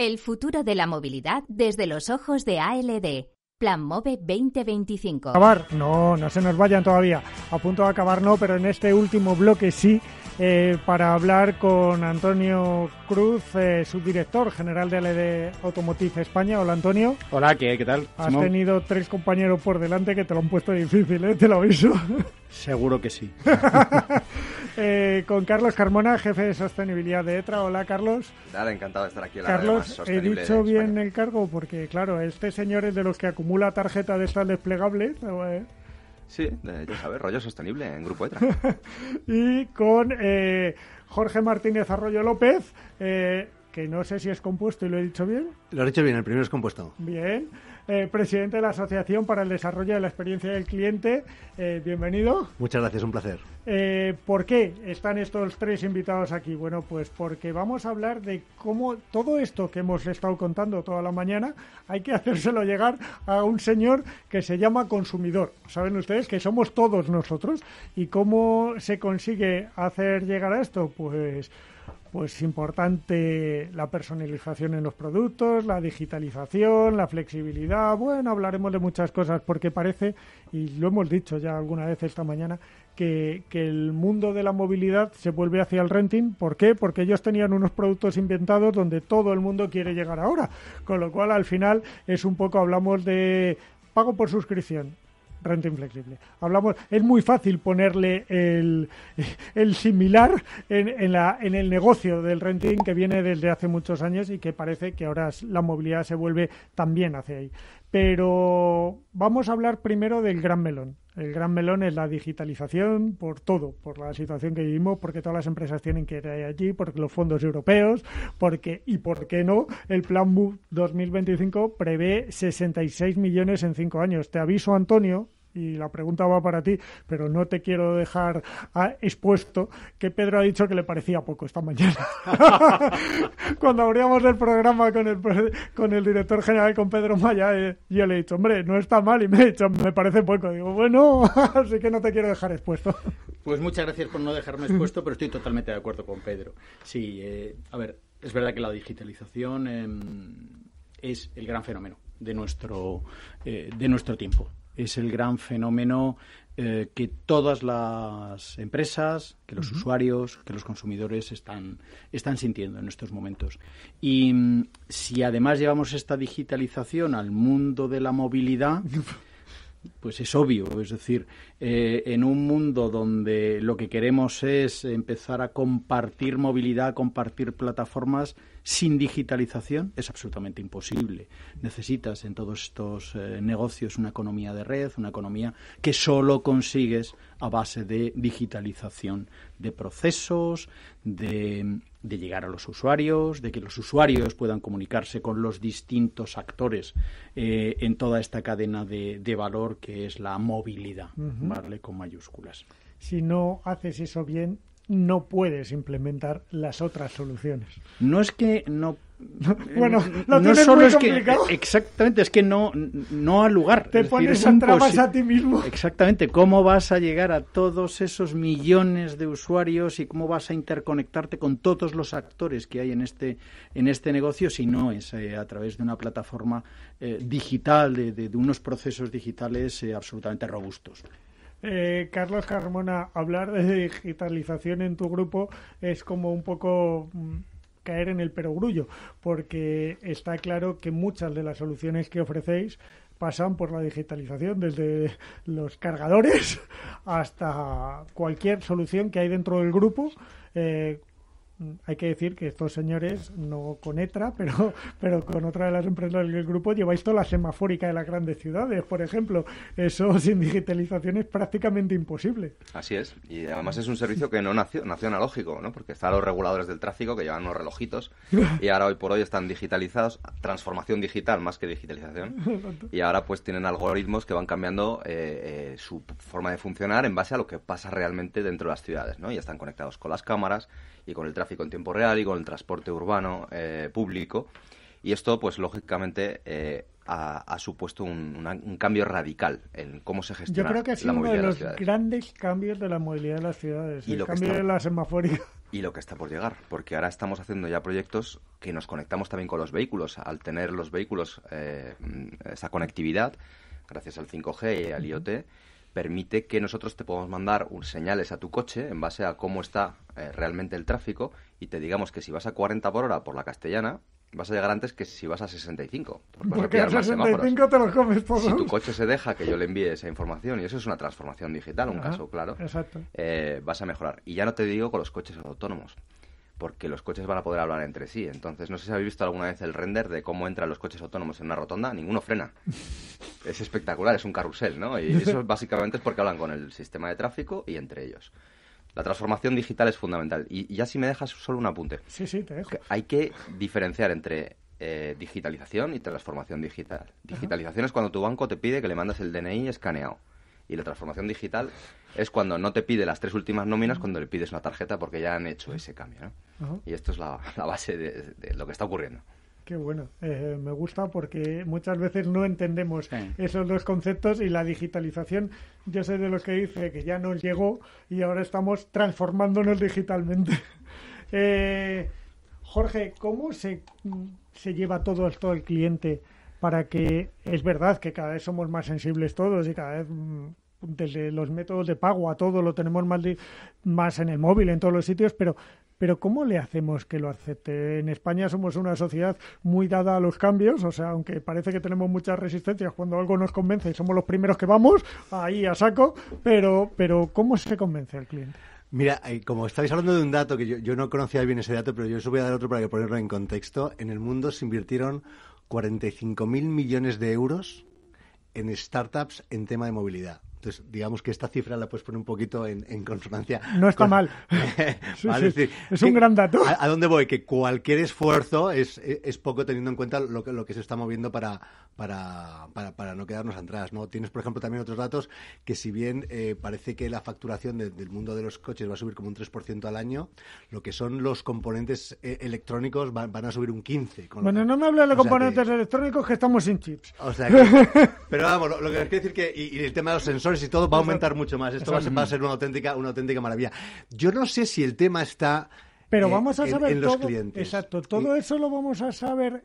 El futuro de la movilidad desde los ojos de ALD. Plan MOVE 2025. Acabar, no, no se nos vayan todavía. A punto de acabar no, pero en este último bloque sí, eh, para hablar con Antonio Cruz, eh, subdirector general de ALD Automotive España. Hola Antonio. Hola, ¿qué, qué tal? Has tenido tres compañeros por delante que te lo han puesto difícil, ¿eh? te lo aviso. Seguro que sí. eh, con Carlos Carmona, jefe de sostenibilidad de ETRA. Hola, Carlos. Dale, encantado de estar aquí. la Carlos, he dicho bien el cargo porque, claro, este señor es de los que acumula tarjeta de estas desplegables. Eh? Sí, de, ya sabes, rollo sostenible en Grupo ETRA. y con eh, Jorge Martínez Arroyo López, eh, que no sé si es compuesto y lo he dicho bien. Lo he dicho bien, el primero es compuesto. Bien. Eh, presidente de la Asociación para el Desarrollo de la Experiencia del Cliente, eh, bienvenido. Muchas gracias, un placer. Eh, ¿Por qué están estos tres invitados aquí? Bueno, pues porque vamos a hablar de cómo todo esto que hemos estado contando toda la mañana hay que hacérselo llegar a un señor que se llama consumidor. Saben ustedes que somos todos nosotros y cómo se consigue hacer llegar a esto, pues pues importante la personalización en los productos, la digitalización, la flexibilidad. Bueno, hablaremos de muchas cosas porque parece, y lo hemos dicho ya alguna vez esta mañana, que, que, el mundo de la movilidad se vuelve hacia el renting. ¿Por qué? Porque ellos tenían unos productos inventados donde todo el mundo quiere llegar ahora. Con lo cual, al final, es un poco, hablamos de pago por suscripción renta inflexible. Hablamos, es muy fácil ponerle el, el similar en, en, la, en el negocio del renting que viene desde hace muchos años y que parece que ahora la movilidad se vuelve también hacia ahí. Pero vamos a hablar primero del gran melón. El gran melón es la digitalización por todo, por la situación que vivimos, porque todas las empresas tienen que ir allí, porque los fondos europeos, porque y por qué no, el Plan MOVE 2025 prevé 66 millones en cinco años. Te aviso, Antonio, y la pregunta va para ti, pero no te quiero dejar ah, expuesto que Pedro ha dicho que le parecía poco esta mañana. Cuando abríamos el programa con el, con el director general, con Pedro Maya, eh, yo le he dicho, hombre, no está mal, y me he dicho, me parece poco. Digo, bueno, así que no te quiero dejar expuesto. Pues muchas gracias por no dejarme expuesto, pero estoy totalmente de acuerdo con Pedro. Sí, eh, a ver, es verdad que la digitalización em, es el gran fenómeno de nuestro, eh, de nuestro tiempo es el gran fenómeno eh, que todas las empresas, que los usuarios, que los consumidores están, están sintiendo en estos momentos. Y mm, si además llevamos esta digitalización al mundo de la movilidad, pues es obvio, es decir, eh, en un mundo donde lo que queremos es empezar a compartir movilidad, compartir plataformas, sin digitalización es absolutamente imposible. Necesitas en todos estos eh, negocios una economía de red, una economía que solo consigues a base de digitalización de procesos, de, llegar a los usuarios, de que los usuarios puedan comunicarse con los distintos actores eh, en toda esta cadena de, valor que es la movilidad, ¿vale? Con mayúsculas. Si no haces eso bien, no puedes implementar las otras soluciones. No es que no bueno, eh, no solo es complicado. exactamente es que no no al lugar. Te pones a trabas a ti mismo. Exactamente, ¿cómo vas a llegar a todos esos millones de usuarios y cómo vas a interconectarte con todos los actores que hay en este en este negocio si no es eh, a través de una plataforma eh, digital de, de, unos procesos digitales absolutamente robustos? Eh, Carlos Carmona, hablar de digitalización en tu grupo es como un poco mm, caer en el perogrullo, porque está claro que muchas de las soluciones que ofrecéis pasan por la digitalización, desde los cargadores hasta cualquier solución que hay dentro del grupo. Eh, hay que decir que estos señores, no con ETRA, pero, pero con otra de las empresas del grupo, lleváis toda la semafórica de las grandes ciudades, por ejemplo. Eso sin digitalización es prácticamente imposible. Así es. Y además es un servicio que no nació, nació analógico, ¿no? Porque están los reguladores del tráfico que llevan unos relojitos y ahora hoy por hoy están digitalizados, transformación digital más que digitalización. Y ahora pues tienen algoritmos que van cambiando eh, eh, su forma de funcionar en base a lo que pasa realmente dentro de las ciudades, ¿no? Y están conectados con las cámaras y con el tráfico con tiempo real y con el transporte urbano eh, público. Y esto, pues lógicamente, eh, ha, supuesto un, cambio radical en cómo se gestiona Yo creo que ha sido uno de, los grandes cambios de la movilidad de las ciudades, y el cambio de la semafórica. Y lo que está por llegar, porque ahora estamos haciendo ya proyectos que nos conectamos también con los vehículos. Al tener los vehículos eh, mm, esa conectividad, gracias al 5G y al IoT, permite que nosotros te podamos mandar señales a tu coche en base a cómo está eh, realmente el tráfico y te digamos que si vas a 40 por hora por la castellana, vas a llegar antes que si vas a 65. Porque, a 65 te lo comes todo. Si tu coche se deja que yo le envíe esa información, y eso es una transformación digital, un caso claro, eh, vas a mejorar. Y ya no te digo con los coches autónomos porque los coches van a poder hablar entre sí. Entonces, no sé si habéis visto alguna vez el render de cómo entran los coches autónomos en una rotonda, ninguno frena. Es espectacular, es un carrusel, ¿no? Y eso básicamente es porque hablan con el sistema de tráfico y entre ellos. La transformación digital es fundamental. Y ya si me dejas solo un apunte. Sí, sí, te dejo. Hay que diferenciar entre eh, digitalización y transformación digital. Digitalización es cuando tu banco te pide que le mandes el DNI escaneado. Y la transformación digital es cuando no te pide las tres últimas nóminas cuando le pides una tarjeta porque ya han hecho ese cambio. ¿no? Y esto es la, base de, lo que está ocurriendo. Qué bueno, eh, me gusta porque muchas veces no entendemos esos dos conceptos y la digitalización, yo sé de los que dice que ya nos llegó y ahora estamos transformándonos digitalmente. Eh, Jorge, ¿cómo se, se lleva todo esto al cliente para que es verdad que cada vez somos más sensibles todos y cada vez mm, desde los métodos de pago a todo lo tenemos más, en el móvil, en todos los sitios, pero, pero ¿cómo le hacemos que lo acepte? En España somos una sociedad muy dada a los cambios, o sea, aunque parece que tenemos muchas resistencias cuando algo nos convence y somos los primeros que vamos, ahí a saco, pero, pero ¿cómo se convence al cliente? Mira, eh, como estáis hablando de un dato que yo, no conocía bien ese dato, pero yo os voy a dar otro para que ponerlo en contexto. En el mundo se invirtieron 45.000 millones de euros en startups en tema de movilidad. Entonces, digamos que esta cifra la puedes poner un poquito en, consonancia. No está mal. Es, un gran dato. ¿A, dónde voy? Que cualquier esfuerzo es, es, poco teniendo en cuenta lo que se está moviendo para, para, para, no quedarnos atrás. ¿no? Tienes, por ejemplo, también otros datos que si bien eh, parece que la facturación del mundo de los coches va a subir como un 3% al año, lo que son los componentes eh, electrónicos van, a subir un 15%. bueno, no me hables de componentes electrónicos que estamos sin chips. pero vamos, lo, que quiero decir que y, el tema de los sensores y todo va a aumentar mucho más. Esto va a, ser, una, auténtica, una auténtica maravilla. Yo no sé si el tema está... Pero eh, vamos a saber en, los clientes. Exacto, todo eso lo vamos a saber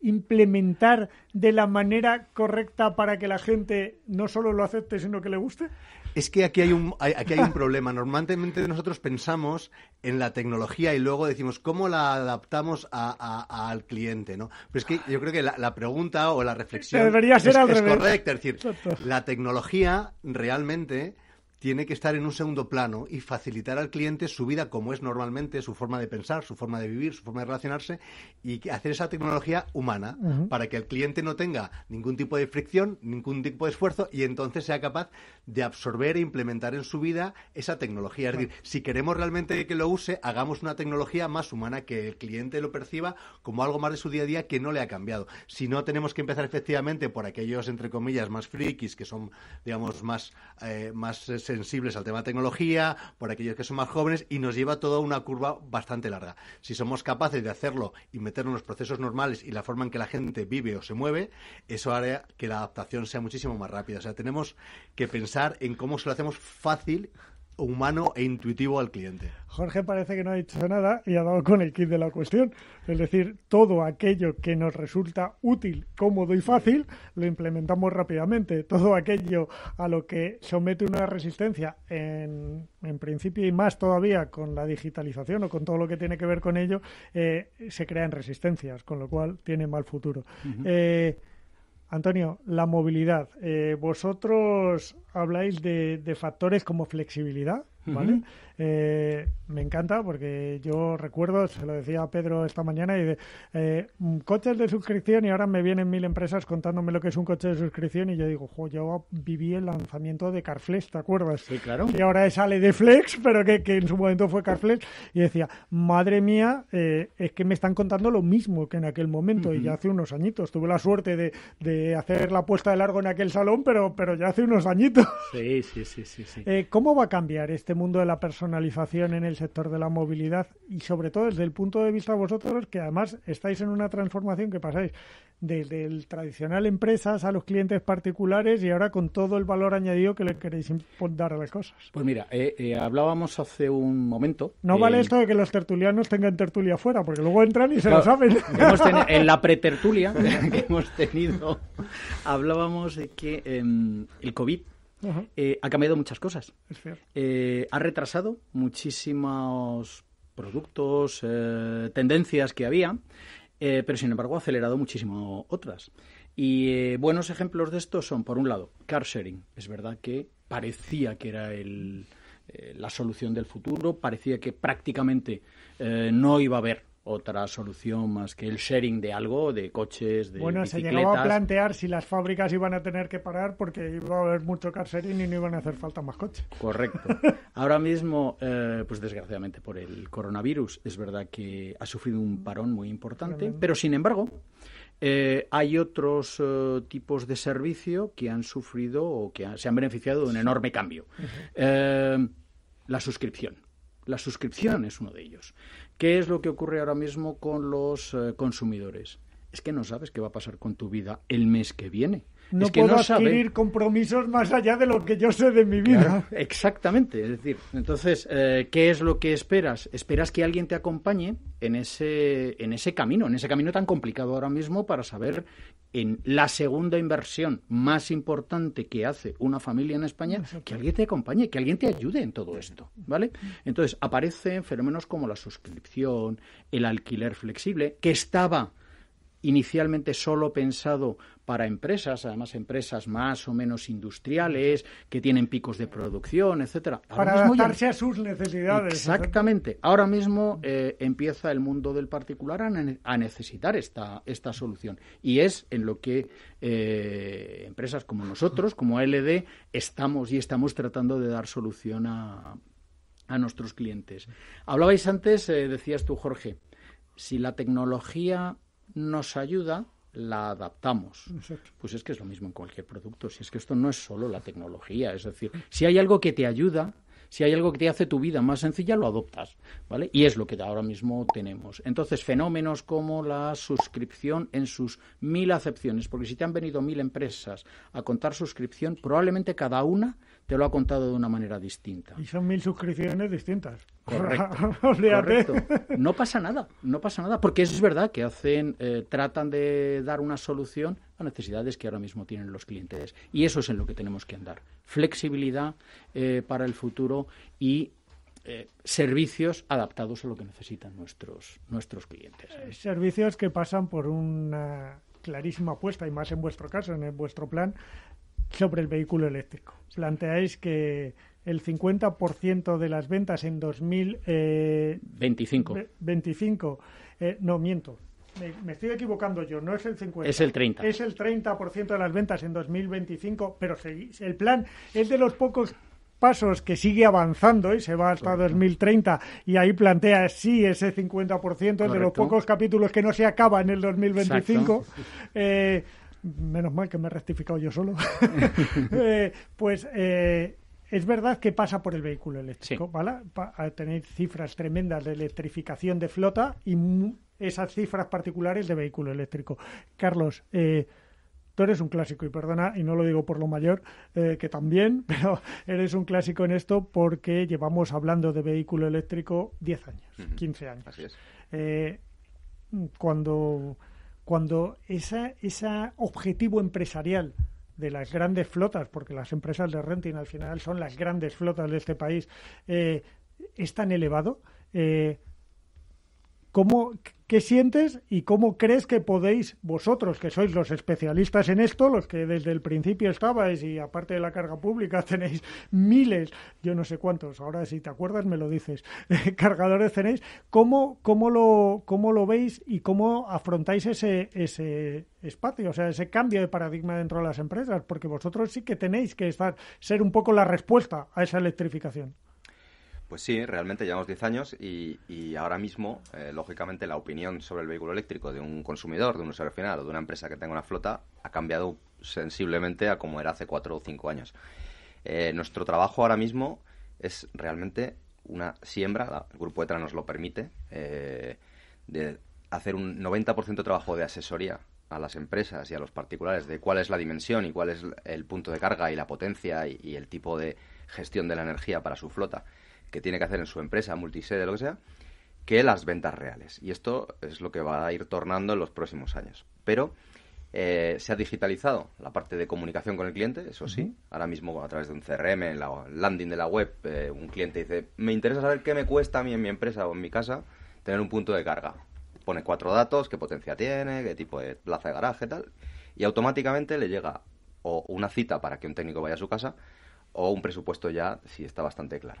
implementar de la manera correcta para que la gente no solo lo acepte, sino que le guste? Es que aquí hay un, aquí hay un problema. Normalmente nosotros pensamos en la tecnología y luego decimos cómo la adaptamos a, al cliente, ¿no? Pero es que yo creo que la, pregunta o la reflexión Debería ser es, correcta. Es decir, la tecnología realmente tiene que estar en un segundo plano y facilitar al cliente su vida como es normalmente, su forma de pensar, su forma de vivir, su forma de relacionarse y hacer esa tecnología humana para que el cliente no tenga ningún tipo de fricción, ningún tipo de esfuerzo y entonces sea capaz de absorber e implementar en su vida esa tecnología. Es decir, si queremos realmente que lo use, hagamos una tecnología más humana que el cliente lo perciba como algo más de su día a día que no le ha cambiado. Si no, tenemos que empezar efectivamente por aquellos, entre comillas, más frikis, que son, digamos, más, eh, más eh, sensibles al tema de tecnología, por aquellos que son más jóvenes, y nos lleva toda una curva bastante larga. Si somos capaces de hacerlo y meternos en los procesos normales y la forma en que la gente vive o se mueve, eso hará que la adaptación sea muchísimo más rápida. O sea, tenemos que pensar en cómo se lo hacemos fácil humano e intuitivo al cliente. Jorge parece que no ha dicho nada y ha dado con el kit de la cuestión. Es decir, todo aquello que nos resulta útil, cómodo y fácil, lo implementamos rápidamente. Todo aquello a lo que somete una resistencia, en, principio y más todavía con la digitalización o con todo lo que tiene que ver con ello, eh, se crean resistencias, con lo cual tiene mal futuro. Antonio, la movilidad. Eh, ¿Vosotros habláis de factores como flexibilidad? Eh, me encanta porque yo recuerdo, se lo decía a Pedro esta mañana, y de, eh, mm, coches de suscripción y ahora me vienen mil empresas contándome lo que es un coche de suscripción y yo digo, jo, yo viví el lanzamiento de Carflex, ¿te acuerdas? Sí, claro. Y ahora sale de Flex, pero que, en su momento fue Carflex y decía, madre mía, eh, es que me están contando lo mismo que en aquel momento y ya hace unos añitos. Tuve la suerte de, hacer la puesta de largo en aquel salón, pero, pero ya hace unos añitos. Sí, sí, sí, sí. ¿Cómo va a cambiar esto? Este mundo de la personalización en el sector de la movilidad y sobre todo desde el punto de vista de vosotros que además estáis en una transformación que pasáis desde el tradicional empresas a los clientes particulares y ahora con todo el valor añadido que le queréis dar a las cosas. Pues mira, eh, eh, hablábamos hace un momento. No vale eh, esto de que los tertulianos tengan tertulia fuera, porque luego entran y se lo saben. en la pretertulia que hemos tenido, hablábamos de que em, el COVID eh, ha cambiado muchas cosas. Eh, ha retrasado muchísimos productos, eh, tendencias que había, pero sin embargo ha acelerado muchísimo otras. Y buenos ejemplos de esto son, por un lado, car sharing. Es verdad que parecía que era la solución del futuro, parecía que prácticamente no iba a haber otra solución más que el sharing de algo, de coches, de Bueno, se llegaba a plantear si las fábricas iban a tener que parar porque iba a haber mucho car sharing y no iban a hacer falta más coches. Correcto. Ahora mismo, eh, pues desgraciadamente por el coronavirus, es verdad que ha sufrido un parón muy importante, pero sin embargo... Eh, hay otros eh, tipos de servicio que han sufrido o que se han beneficiado de un enorme cambio. la suscripción la suscripción es uno de ellos. ¿Qué es lo que ocurre ahora mismo con los eh, consumidores? Es que no sabes qué va a pasar con tu vida el mes que viene. No puedo adquirir compromisos más allá de lo que yo sé de mi vida. exactamente. Es decir, entonces, eh, ¿qué es lo que esperas? Esperas que alguien te acompañe en ese, en ese camino, en ese camino tan complicado ahora mismo para saber en la segunda inversión más importante que hace una familia en España, que alguien te acompañe, que alguien te ayude en todo esto, ¿vale? Entonces aparecen fenómenos como la suscripción, el alquiler flexible, que estaba inicialmente solo pensado para empresas, además empresas más o menos industriales, que tienen picos de producción, etcétera. para adaptarse a sus necesidades. Exactamente. Ahora mismo eh, empieza el mundo del particular a, necesitar esta, esta solución. Y es en lo que eh, empresas como nosotros, como LD, estamos y estamos tratando de dar solución a, a nuestros clientes. Hablabais antes, eh, decías tú, Jorge, si la tecnología nos ayuda, la adaptamos. Pues es que es lo mismo en cualquier producto, si es que esto no es solo la tecnología, es decir, si hay algo que te ayuda, si hay algo que te hace tu vida más sencilla, lo adoptas, ¿vale? Y es lo que ahora mismo tenemos. Entonces, fenómenos como la suscripción en sus mil acepciones, porque si te han venido mil empresas a contar suscripción, probablemente cada una te lo ha contado de una manera distinta. Y son mil suscripciones distintas. Correcto. No pasa nada, no pasa nada, porque es verdad que hacen, eh, tratan de dar una solución a necesidades que ahora mismo tienen los clientes. Y eso es en lo que tenemos que andar. Flexibilidad eh, para el futuro y eh, servicios adaptados a lo que necesitan nuestros, nuestros clientes. Servicios que pasan por una clarísima apuesta, y más en vuestro caso, en vuestro plan, sobre el vehículo eléctrico. Planteáis que el 50% de las ventas en 2025. 25. Eh, eh, no, miento. Me, estoy equivocando yo. No es el 50. Es el 30. Es el 30% de las ventas en 2025, pero el plan es de los pocos pasos que sigue avanzando y se va hasta 2030 y ahí plantea sí ese 50% de los pocos capítulos que no se acaba en el 2025 menos mal que me he rectificado yo solo, eh, pues eh, es verdad que pasa por el vehículo eléctrico, ¿vale? tenéis cifras tremendas de electrificación de flota y esas cifras particulares de vehículo eléctrico. Carlos, eh, tú eres un clásico, y perdona, y no lo digo por lo mayor, que también, pero eres un clásico en esto porque llevamos hablando de vehículo eléctrico 10 años, 15 años. Así es. cuando cuando ese esa objetivo empresarial de las grandes flotas, porque las empresas de renting al final son las grandes flotas de este país, eh, es tan elevado, eh, ¿Cómo, ¿Qué sientes y cómo crees que podéis vosotros, que sois los especialistas en esto, los que desde el principio estabais y aparte de la carga pública tenéis miles, yo no sé cuántos, ahora si te acuerdas me lo dices, cargadores tenéis, ¿cómo, lo, lo veis y cómo afrontáis ese, ese espacio, o sea, ese cambio de paradigma dentro de las empresas? Porque vosotros sí que tenéis que estar, ser un poco la respuesta a esa electrificación. Pues sí, realmente llevamos 10 años y, ahora mismo, eh, lógicamente, la opinión sobre el vehículo eléctrico de un consumidor, de un usuario final o de una empresa que tenga una flota ha cambiado sensiblemente a como era hace 4 o 5 años. Eh, nuestro trabajo ahora mismo es realmente una siembra, el grupo ETRA nos lo permite, eh, de hacer un 90% de trabajo de asesoría a las empresas y a los particulares de cuál es la dimensión y cuál es el punto de carga y la potencia y el tipo de, gestión de la energía para su flota que tiene que hacer en su empresa, multisede, lo que sea, que las ventas reales. Y esto es lo que va a ir tornando en los próximos años. Pero eh, se ha digitalizado la parte de comunicación con el cliente, eso sí. Ahora mismo a través de un CRM, en la landing de la web, eh, un cliente dice, me interesa saber qué me cuesta a mí en mi empresa o en mi casa tener un punto de carga. Pone cuatro datos, qué potencia tiene, qué tipo de plaza de garaje, tal. Y automáticamente le llega o una cita para que un técnico vaya a su casa o un presupuesto ya, si está bastante claro.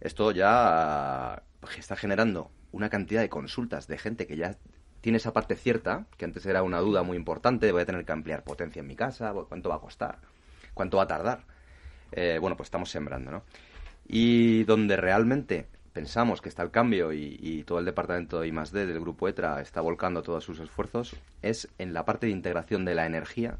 Esto ya pues, está generando una cantidad de consultas de gente que ya tiene esa parte cierta, que antes era una duda muy importante, voy a tener que ampliar potencia en mi casa, cuánto va a costar, cuánto va a tardar. Eh, bueno, pues estamos sembrando, ¿no? Y donde realmente pensamos que está el cambio y, todo el departamento de I+.D. del grupo ETRA está volcando todos sus esfuerzos es en la parte de integración de la energía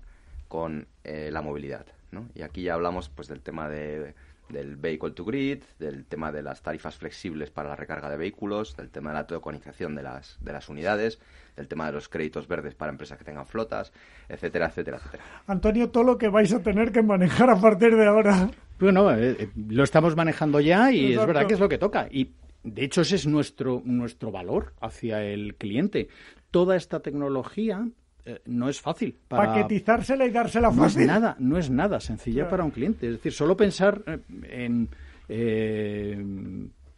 con eh, la movilidad. Y aquí ya hablamos pues del tema de, del vehicle to grid, del tema de las tarifas flexibles para la recarga de vehículos, del tema de la tokenización de las, de las unidades, del tema de los créditos verdes para empresas que tengan flotas, etcétera, etcétera, etcétera. Antonio, todo lo que vais a tener que manejar a partir de ahora. Bueno, eh, eh, lo estamos manejando ya y es verdad que es lo que toca. Y de hecho ese es nuestro, nuestro valor hacia el cliente. Toda esta tecnología eh, no es fácil. Para... Paquetizársela y dársela fácil. No nada, no es nada sencilla para un cliente. Es decir, solo pensar eh, en eh,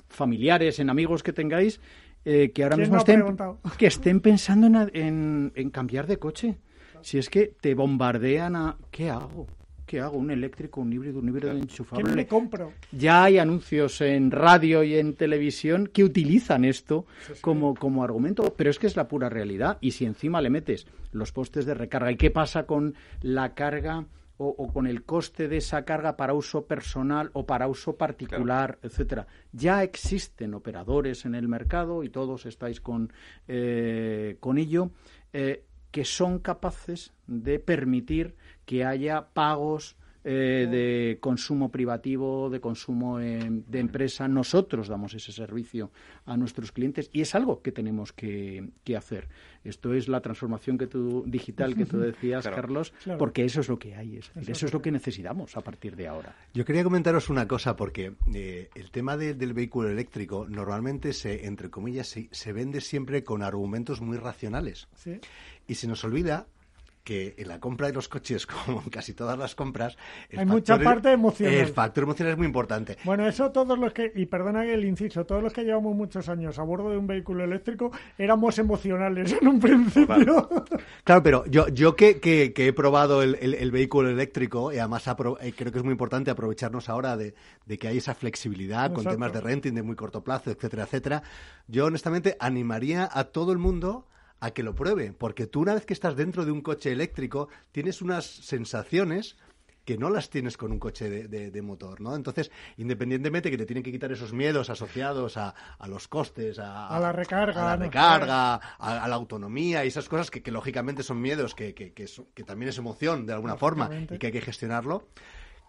familiares, en amigos que tengáis que ahora mismo estén, que estén pensando en, cambiar de coche. Si es que te bombardean a ¿qué hago? ¿qué hago? ¿Un eléctrico, un híbrido, un híbrido eh, enchufable? ¿Qué me compro? Ya hay anuncios en radio y en televisión que utilizan esto Como, como argumento, pero es que es la pura realidad. Y si encima le metes los postes de recarga, ¿y qué pasa con la carga? O, con el coste de esa carga para uso personal o para uso particular, etcétera. Ya existen operadores en el mercado y todos estáis con, eh, con ello eh, que son capaces de permitir que haya pagos eh, de consumo privativo, de consumo de empresa. Nosotros damos ese servicio a nuestros clientes y es algo que tenemos que, hacer. Esto es la transformación que tú, digital que tú decías, Carlos, porque eso es lo que hay, eso es lo que necesitamos a partir de ahora. Yo quería comentaros una cosa, porque eh, el tema del vehículo eléctrico normalmente se, entre comillas, se, vende siempre con argumentos muy racionales. Y se nos olvida que en la compra de los coches, como casi todas las compras, hay mucha parte emocional. El factor emocional es muy importante. Bueno, eso todos los que, y perdona el inciso, todos los que llevamos muchos años a bordo de un vehículo eléctrico éramos emocionales en un principio. Claro, pero yo, yo que, que, he probado el, vehículo eléctrico, y además eh, creo que es muy importante aprovecharnos ahora de, que hay esa flexibilidad con temas de renting de muy corto plazo, etcétera, etcétera, yo honestamente animaría a todo el mundo a que lo pruebe, porque tú una vez que estás dentro de un coche eléctrico tienes unas sensaciones que no las tienes con un coche de, motor, ¿no? Entonces, independientemente que te tienen que quitar esos miedos asociados a, los costes, a, la recarga, a la, recarga, a, la autonomía y esas cosas que, lógicamente son miedos, que, que, también es emoción de alguna forma y que hay que gestionarlo,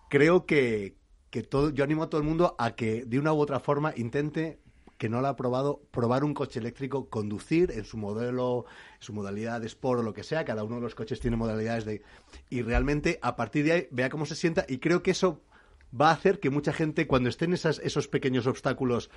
creo que, que todo, yo animo a todo el mundo a que de una u otra forma intente que no lo ha probado, probar un coche eléctrico, conducir en su modelo, su modalidad de sport o lo que sea, cada uno de los coches tiene modalidades de... Y realmente a partir de ahí vea cómo se sienta y creo que eso va a hacer que mucha gente cuando estén esas, esos pequeños obstáculos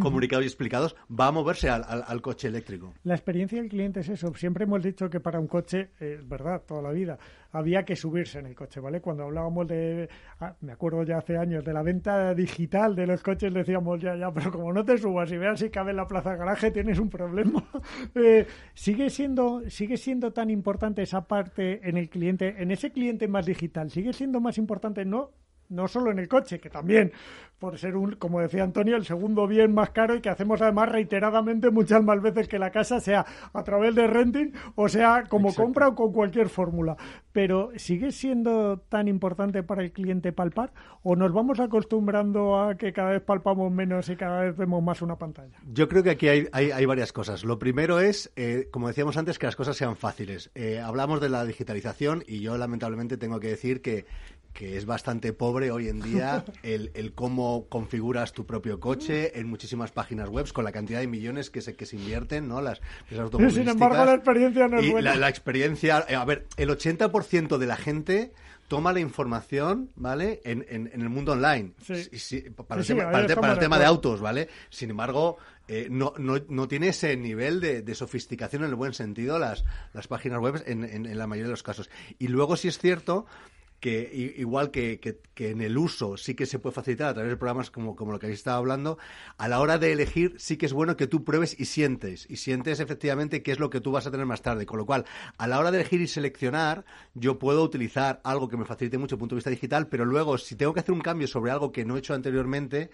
comunicados y explicados, va a moverse al, coche eléctrico. La experiencia del cliente es eso. Siempre hemos dicho que para un coche, eh, es verdad, toda la vida, había que subirse en el coche, ¿vale? Cuando hablábamos de, ah, me acuerdo ya hace años, de la venta digital de los coches, decíamos ya, ya, pero como no te subas y veas si cabe en la plaza garaje, tienes un problema. Eh, ¿sigue, siendo, ¿Sigue siendo tan importante esa parte en el cliente, en ese cliente más digital? ¿Sigue siendo más importante no no solo en el coche, que también, por ser un, como decía Antonio, el segundo bien más caro y que hacemos además reiteradamente muchas más veces que la casa, sea a través de renting o sea como compra o con cualquier fórmula. Pero ¿sigue siendo tan importante para el cliente palpar o nos vamos acostumbrando a que cada vez palpamos menos y cada vez vemos más una pantalla? Yo creo que aquí hay, hay, varias cosas. Lo primero es, eh, como decíamos antes, que las cosas sean fáciles. Eh, hablamos de la digitalización y yo lamentablemente tengo que decir que, que es bastante pobre hoy en día el, el, cómo configuras tu propio coche en muchísimas páginas web con la cantidad de millones que se, que se invierten, ¿no? Las, las Sin embargo, la experiencia no es buena. La, experiencia, eh, a ver, el 80% de la gente toma la información, ¿vale? En, en, el mundo online. Sí. para, el tema, de autos, ¿vale? Sin embargo, eh, no, no, no, tiene ese nivel de, sofisticación en el buen sentido las, las páginas web en, en, la mayoría de los casos. Y luego, si es cierto que igual que, que, en el uso sí que se puede facilitar a través de programas como, como lo que habéis estado hablando, a la hora de elegir sí que es bueno que tú pruebes y sientes, y sientes efectivamente qué es lo que tú vas a tener más tarde. Con lo cual, a la hora de elegir y seleccionar, yo puedo utilizar algo que me facilite mucho el punto de vista digital, pero luego si tengo que hacer un cambio sobre algo que no he hecho anteriormente,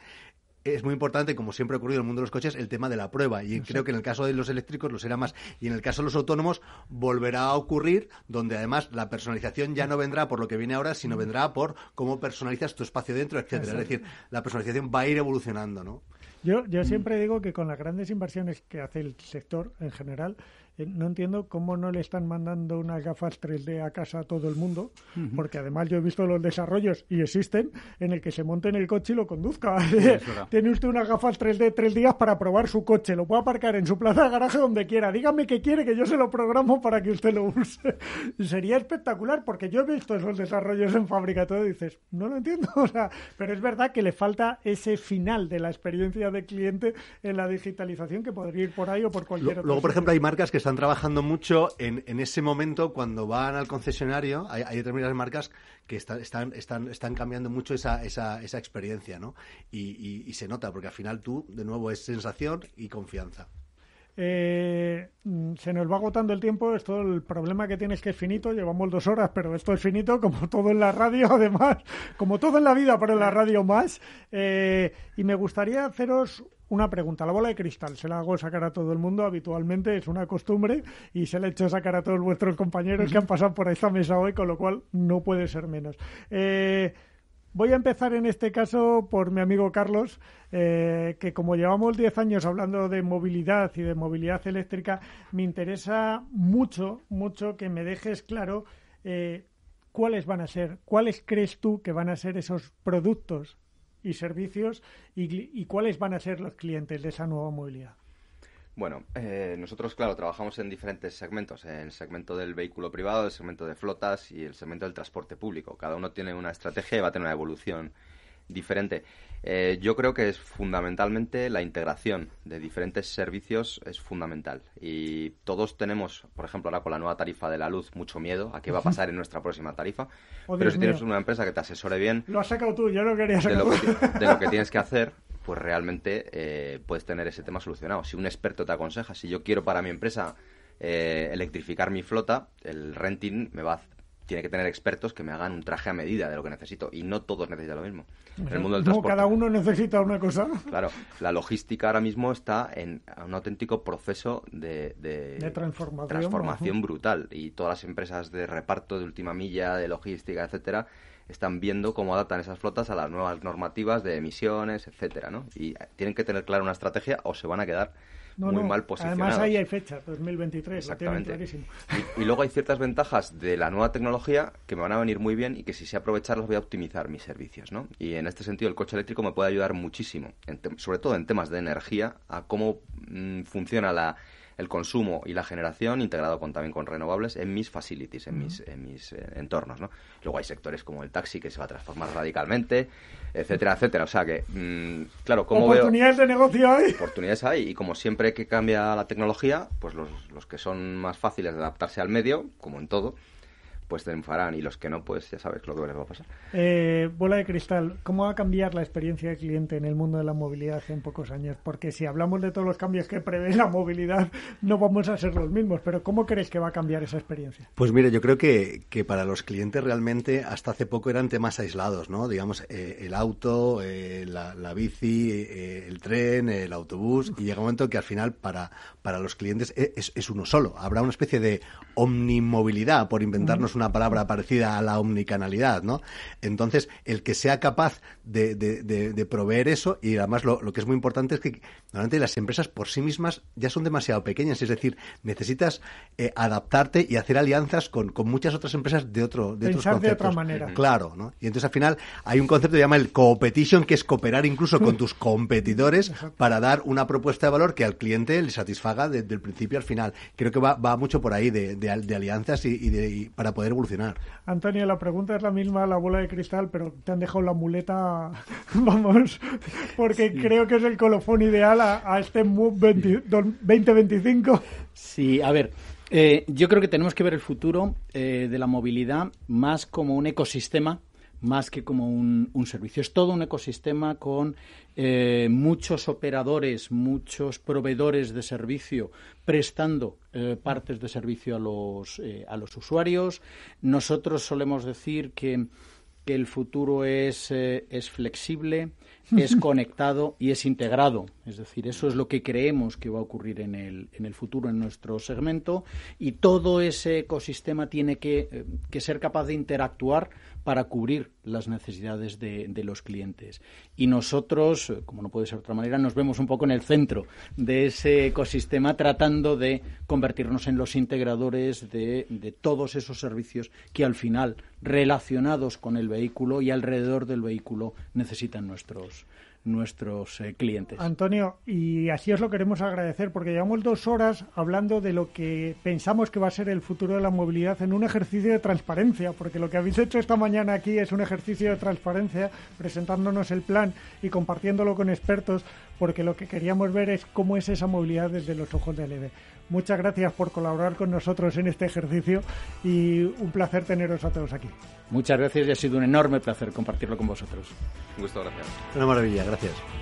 es muy importante, como siempre ha ocurrido en el mundo de los coches, el tema de la prueba. Y creo que en el caso de los eléctricos lo será más. Y en el caso de los autónomos volverá a ocurrir, donde además la personalización ya no vendrá por lo que viene ahora, sino mm. vendrá por cómo personalizas tu espacio dentro, etcétera. Es decir, la personalización va a ir evolucionando, ¿no? Yo, yo mm. siempre digo que con las grandes inversiones que hace el sector en general, eh, no entiendo cómo no le están mandando unas gafas 3D a casa a todo el mundo, porque además yo he visto los desarrollos y existen en el que se monte en el coche y lo conduzca. Tiene usted unas gafas 3D tres días para probar su coche, lo puede aparcar en su plaza de garaje donde quiera. Dígame que quiere que yo se lo programo para que usted lo use. Sería espectacular porque yo he visto esos desarrollos en fábrica todo dices, no lo entiendo, pero es verdad que le falta ese final de la experiencia de cliente en la digitalización que podría ir por ahí o por cualquier Luego, por ejemplo, hay marcas que están trabajando mucho en, ese momento cuando van al concesionario. Hay, determinadas marcas que están, cambiando mucho esa, experiencia, ¿no? Y, se nota, porque al final tú, de nuevo, es sensación y confianza. Eh, mm, se nos va agotando el tiempo. Esto, el problema que tienes que es finito. Llevamos dos horas, pero esto es finito, como todo en la radio, además, como todo en la vida, pero en la radio más. Eh, y me gustaría haceros una pregunta, la bola de cristal, se la hago sacar a todo el mundo habitualmente, es una costumbre y se la he hecho sacar a todos vuestros compañeros que han pasado por esta mesa hoy, con lo cual no puede ser menos. Eh, voy a empezar en este caso por mi amigo Carlos, eh, que como llevamos 10 años hablando de movilidad y de movilidad eléctrica, me interesa mucho, mucho que me dejes claro eh, cuáles van a ser, cuáles crees tú que van a ser esos productos y servicios y, cuáles van a ser los clientes de esa nueva movilidad? Bueno, eh, nosotros, claro, trabajamos en diferentes segmentos, en el segmento del vehículo privado, el segmento de flotas y el segmento del transporte público. Cada uno tiene una estrategia y va a tener una evolución diferente. Eh, yo creo que es fundamentalmente la integración de diferentes servicios es fundamental. Y todos tenemos, por ejemplo, ahora con la nueva tarifa de la luz, mucho miedo a qué va a pasar en nuestra próxima tarifa. Oh, Pero si tienes una empresa que te asesore bien... Lo has sacado tú, yo no quería de lo, que, tienes que hacer, pues realmente eh, puedes tener ese tema solucionado. Si un experto te aconseja, si yo quiero para mi empresa eh, electrificar mi flota, el renting me va a tiene que tener expertos que me hagan un traje a medida de lo que necesito. Y no todos necesitan lo mismo. en el mundo del transporte. cada uno necesita una cosa. Claro, la logística ahora mismo está en un auténtico proceso de, transformación, brutal. Y todas las empresas de reparto, de última milla, de logística, etcétera, están viendo cómo adaptan esas flotas a las nuevas normativas de emisiones, etcétera, Y tienen que tener clara una estrategia o se van a quedar no, muy no. mal Además ahí hay fecha, 2023, Exactamente. Y, luego hay ciertas ventajas de la nueva tecnología que me van a venir muy bien y que si sé aprovecharlas voy a optimizar mis servicios, ¿no? Y en este sentido el coche eléctrico me puede ayudar muchísimo, sobre todo en temas de energía, a cómo mm, funciona la el consumo y la generación integrado con, también con renovables en mis facilities, en mis, en mis eh, entornos. ¿no? Luego hay sectores como el taxi que se va a transformar radicalmente, etcétera, etcétera. O sea que, mm, claro, como Oportunidades de negocio hay. Oportunidades hay y como siempre que cambia la tecnología, pues los, los que son más fáciles de adaptarse al medio, como en todo, pues te enfarán y los que no, pues ya sabes lo que les va a pasar. Eh, bola de cristal, ¿cómo va a cambiar la experiencia del cliente en el mundo de la movilidad en pocos años? Porque si hablamos de todos los cambios que prevé la movilidad, no vamos a ser los mismos, pero ¿cómo crees que va a cambiar esa experiencia? Pues mire, yo creo que, que para los clientes realmente hasta hace poco eran temas aislados, ¿no? Digamos, eh, el auto, eh, la, bici, el tren, el autobús, y llega un momento que al final para, para los clientes e, es, uno solo. Habrá una especie de omnimovilidad por inventarnos un una palabra parecida a la omnicanalidad, ¿no? Entonces, el que sea capaz de, proveer eso, y además lo, que es muy importante es que normalmente las empresas por sí mismas ya son demasiado pequeñas, es decir, necesitas eh, adaptarte y hacer alianzas con, muchas otras empresas de, otro, de otros conceptos. de otra manera. Claro, ¿no? Y entonces al final hay un concepto que se llama el competition, que es cooperar incluso con mm. tus competidores para dar una propuesta de valor que al cliente le satisfaga desde el principio al final. Creo que va, mucho por ahí de, alianzas y, y para poder evolucionar. Antonio, la pregunta es la misma, la bola de cristal, pero te han dejado la muleta, vamos, porque creo que es el colofón ideal a, este 2025. sí, a ver, eh, yo creo que tenemos que ver el futuro eh, de la movilidad más como un ecosistema más que como un, servicio. Es todo un ecosistema con eh, muchos operadores, muchos proveedores de servicio prestando eh, partes de servicio a los, eh, a los usuarios. Nosotros solemos decir que que el futuro es, es, flexible, es conectado y es integrado. Es decir, eso es lo que creemos que va a ocurrir en el, futuro en nuestro segmento y todo ese ecosistema tiene que, que ser capaz de interactuar para cubrir las necesidades de, los clientes. Y nosotros, eh, como no puede ser de otra manera, nos vemos un poco en el centro de ese ecosistema tratando de convertirnos en los integradores de, de todos esos servicios que al final, relacionados con el vehículo y alrededor del vehículo, necesitan nuestros, nuestros eh, clientes. Antonio, y así os lo queremos agradecer porque llevamos dos horas hablando de lo que pensamos que va a ser el futuro de la movilidad en un ejercicio de transparencia, porque lo que habéis hecho esta mañana aquí es un ejercicio de transparencia, presentándonos el plan y compartiéndolo con expertos, porque lo que queríamos ver es cómo es esa movilidad desde los ojos de LED. Muchas gracias por colaborar con nosotros en este ejercicio y un placer teneros a todos aquí. Muchas gracias y ha sido un enorme placer compartirlo con vosotros. Un gusto, gracias. Una maravilla, gracias.